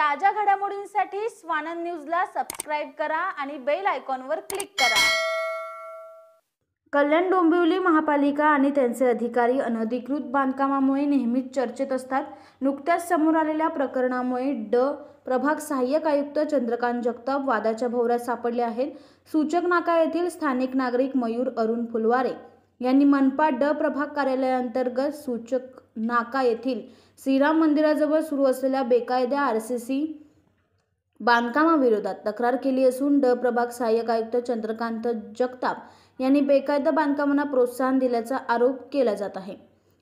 ताज्या घडामोडींसाठी स्वानंद न्यूजला सबस्क्राईब करा आणि बेल आयकॉनवर क्लिक करा कल्याण डोंबिवली महापालिका आणि त्यांचे अधिकारी अनधिकृत बांधकामामुळे नेहमीच चर्चेत असतात नुकत्याच समोर आलेल्या प्रकरणामुळे ड प्रभाग सहाय्यक आयुक्त चंद्रकांत जगताप वादाच्या भोवऱ्यात सापडले आहेत सूचक नाका येथील स्थानिक नागरिक मयूर अरुण फुलवारे यांनी मनपा ड प्रभाग कार्यालयाअंतर्गत सूचक नाका येथील श्रीराम मंदिराजवळ सुरू असलेल्या बेकायदा आर सी सी बांधकामाविरोधात तक्रार केली असून ड प्रभाग सहाय्यक आयुक्त चंद्रकांत जगताप यांनी बेकायदा बांधकामांना प्रोत्साहन दिल्याचा आरोप केला जात आहे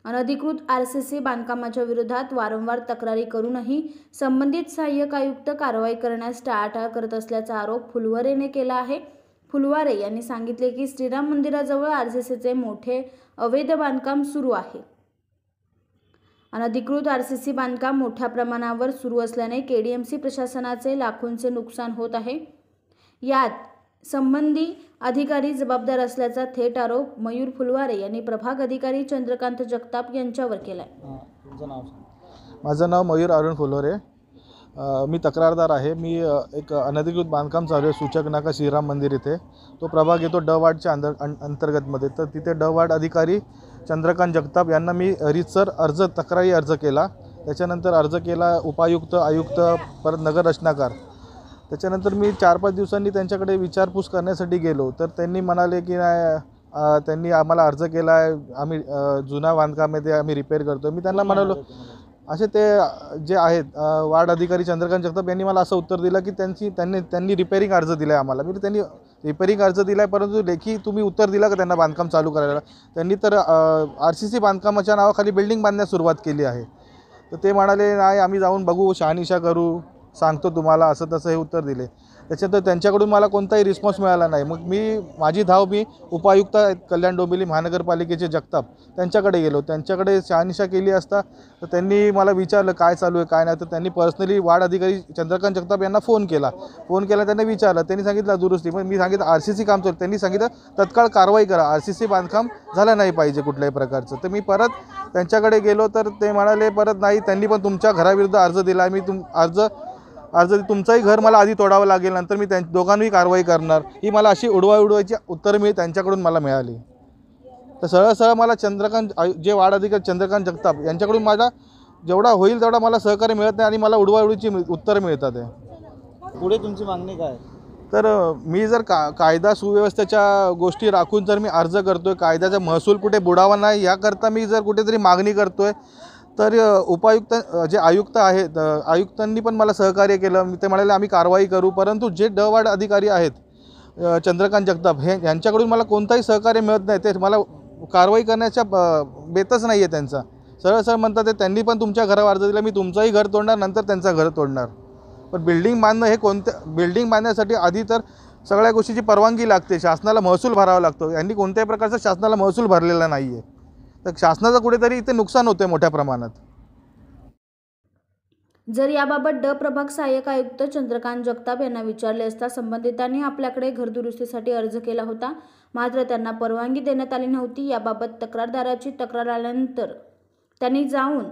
अनधिकृत आर सी सी बांधकामाच्या विरोधात वारंवार तक्रारी करूनही संबंधित सहाय्यक आयुक्त कारवाई करण्यास टाळाटाळ करत असल्याचा आरोप फुलवरेने केला आहे फुलवारे यांनी सांगितले की श्रीराम मंदिराजवळ सीचे मोठे अवैध बांधकाम सुरू आहे अनधिकृत आर सी सी बांधकाम मोठ्या प्रमाणावर सुरू असल्याने के डी एम सी प्रशासनाचे लाखोंचे नुकसान होत आहे यात संबंधी अधिकारी जबाबदार असल्याचा थेट आरोप मयूर फुलवारे यांनी प्रभाग अधिकारी चंद्रकांत जगताप यांच्यावर केला आहे माझं नाव मयूर अरुण फुलवारे मी तक्रारदार आहे मी एक अनधिकृत बांधकाम चालू आहे सूचक नाका श्रीराम मंदिर इथे तो प्रभाग येतो ड वार्डच्या अंदर अंतर्गतमध्ये तर तिथे ड वार्ड अधिकारी चंद्रकांत जगताप यांना मी रितसर अर्ज तक्रारी अर्ज केला त्याच्यानंतर अर्ज केला उपायुक्त आयुक्त परत नगर रचनाकार त्याच्यानंतर मी चार पाच दिवसांनी त्यांच्याकडे विचारपूस करण्यासाठी गेलो तर त्यांनी म्हणाले की नाही त्यांनी आम्हाला अर्ज केला आहे आम्ही जुना बांधकाम आहे ते आम्ही रिपेअर करतो मी त्यांना म्हणालो असे ते जे आहेत वार्ड अधिकारी चंद्रकांत जगताप यांनी मला असं उत्तर दिलं की त्यांची त्यांनी त्यांनी रिपेअरिंग अर्ज दिला आहे आम्हाला म्हणजे त्यांनी रिपेअरिंग अर्ज दिला आहे परंतु लेखी तुम्ही उत्तर दिला का त्यांना बांधकाम चालू करायला त्यांनी तर आर सी सी बांधकामाच्या नावाखाली बिल्डिंग बांधण्यास सुरुवात केली आहे तर ते म्हणाले नाही आम्ही जाऊन बघू शहानिशा करू सांगतो तुम्हाला असं तसं हे उत्तर दिले त्याच्यात त्यांच्याकडून मला कोणताही रिस्पॉन्स मिळाला नाही मग मी माझी धाव मी उपायुक्त कल्याण डोंबिवली महानगरपालिकेचे जगताप त्यांच्याकडे गेलो त्यांच्याकडे शहानिशा केली असता तर त्यांनी मला विचारलं काय चालू आहे काय नाही तर त्यांनी पर्सनली वार्ड अधिकारी चंद्रकांत जगताप यांना फोन केला फोन केला त्यांना विचारलं त्यांनी सांगितलं दुरुस्ती मग मी सांगितलं आर सी सी काम चालू त्यांनी सांगितलं तत्काळ कारवाई करा आर सी सी बांधकाम झालं नाही पाहिजे कुठल्याही प्रकारचं तर मी परत त्यांच्याकडे गेलो तर ते म्हणाले परत नाही त्यांनी पण तुमच्या घराविरुद्ध अर्ज दिला मी तुम अर्ज अर्ज तुमचंही घर मला आधी तोडावं लागेल नंतर मी त्यां दोघांनाही कारवाई करणार ही मला अशी उडवा उडवायची उत्तरं मी त्यांच्याकडून मला मिळाली तर सरळ सरळ मला चंद्रकांत जे वाढ अधिकारी चंद्रकांत जगताप यांच्याकडून माझा जेवढा होईल तेवढा मला सहकार्य मिळत नाही आणि मला उडवाउडीची उत्तरं मिळतात आहे पुढे तुमची मागणी काय तर मी जर का कायदा सुव्यवस्थेच्या गोष्टी राखून जर मी अर्ज करतो आहे कायद्याचा महसूल कुठे बुडावा नाही याकरता मी जर कुठेतरी मागणी करतो तर उपायुक्त जे आयुक्त आहेत आयुक्तांनी पण मला सहकार्य केलं ते म्हणाले आम्ही कारवाई करू परंतु जे डवाड अधिकारी आहेत चंद्रकांत जगताप हे यांच्याकडून मला कोणताही सहकार्य मिळत नाही ते मला कारवाई करण्याच्या बेतच नाही आहे त्यांचा सरळ सरळ म्हणतात ते त्यांनी पण तुमच्या घरावर अर्ज दिला मी तुमचंही घर तोडणार नंतर त्यांचं घर तोडणार पण बिल्डिंग बांधणं हे कोणत्या बिल्डिंग बांधण्यासाठी आधी तर सगळ्या गोष्टीची परवानगी लागते शासनाला महसूल भरावा लागतो यांनी कोणत्याही प्रकारचा शासनाला महसूल भरलेला नाही आहे तर शासनाचं कुठेतरी इथे नुकसान होतंय मोठ्या प्रमाणात जर याबाबत ड प्रभाग सहाय्यक आयुक्त चंद्रकांत जगताप यांना विचारले असता संबंधितांनी आपल्याकडे घरदुरुस्तीसाठी अर्ज केला होता मात्र त्यांना परवानगी देण्यात आली नव्हती याबाबत तक्रारदाराची तक्रार आल्यानंतर त्यांनी जाऊन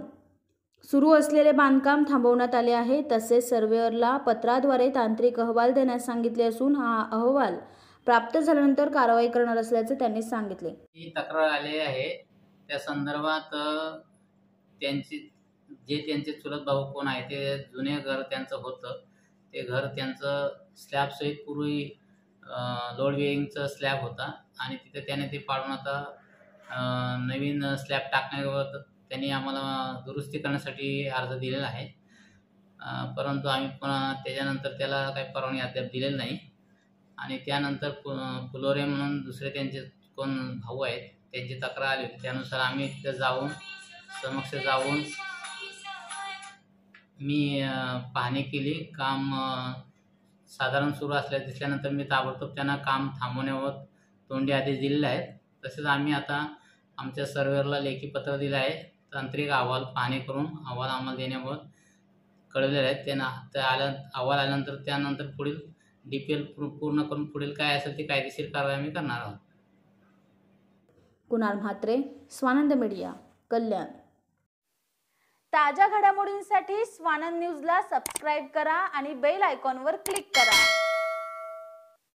सुरू असलेले बांधकाम थांबवण्यात आले आहे तसेच सर्वेअरला पत्राद्वारे तांत्रिक अहवाल देण्यास सांगितले असून हा अहवाल प्राप्त झाल्यानंतर कारवाई करणार असल्याचे त्यांनी सांगितले तक्रार आली आहे त्या संदर्भात त्यांची जे त्यांचे चुलत भाऊ कोण आहे ते जुने घर त्यांचं होतं ते घर त्यांचं स्लॅबसहित पूर्वी लोड स्लॅब होता आणि तिथे त्याने ते पाडून आता नवीन स्लॅब टाकण्यावर त्यांनी आम्हाला दुरुस्ती करण्यासाठी अर्ज दिलेला आहे परंतु आम्ही पण त्याच्यानंतर त्याला काही परवानगी अद्याप दिलेली नाही आणि त्यानंतर फुलोरे म्हणून दुसरे त्यांचे कोण भाऊ आहेत त्यांची तक्रार आली त्यानुसार आम्ही तिथे जाऊन समक्ष जाऊन मी पाहणी केली काम साधारण सुरू असल्या दिसल्यानंतर मी ताबडतोब त्यांना काम थांबवण्यावर तोंडी आदेश दिलेले आहेत तसेच आम्ही आता आमच्या सर्व्हरला लेखी पत्र दिलं आहे तांत्रिक अहवाल पाहणी करून अहवाल आम्हाला देण्यावर कळवलेले आहेत त्यांना त्या आल्या अहवाल आल्यानंतर त्यानंतर पुढील डी पी एल पूर्ण करून पुढील काय असेल ते कायदेशीर कारवाई आम्ही करणार आहोत कुणाल म्हात्रे स्वानंद मीडिया कल्याण ताज्या घडामोडींसाठी स्वानंद न्यूजला सबस्क्राईब करा आणि बेल आयकॉनवर क्लिक करा